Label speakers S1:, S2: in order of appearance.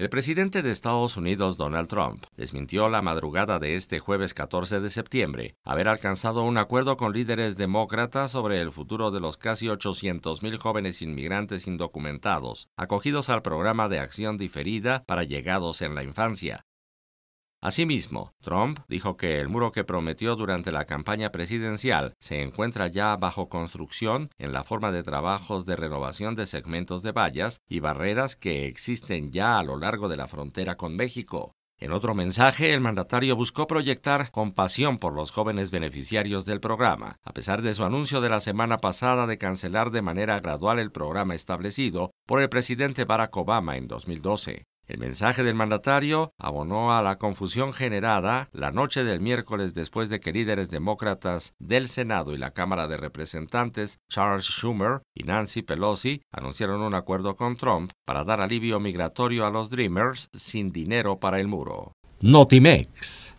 S1: El presidente de Estados Unidos, Donald Trump, desmintió la madrugada de este jueves 14 de septiembre haber alcanzado un acuerdo con líderes demócratas sobre el futuro de los casi 800.000 jóvenes inmigrantes indocumentados acogidos al programa de acción diferida para llegados en la infancia, Asimismo, Trump dijo que el muro que prometió durante la campaña presidencial se encuentra ya bajo construcción en la forma de trabajos de renovación de segmentos de vallas y barreras que existen ya a lo largo de la frontera con México. En otro mensaje, el mandatario buscó proyectar compasión por los jóvenes beneficiarios del programa, a pesar de su anuncio de la semana pasada de cancelar de manera gradual el programa establecido por el presidente Barack Obama en 2012. El mensaje del mandatario abonó a la confusión generada la noche del miércoles después de que líderes demócratas del Senado y la Cámara de Representantes, Charles Schumer y Nancy Pelosi, anunciaron un acuerdo con Trump para dar alivio migratorio a los Dreamers sin dinero para el muro.
S2: Notimex.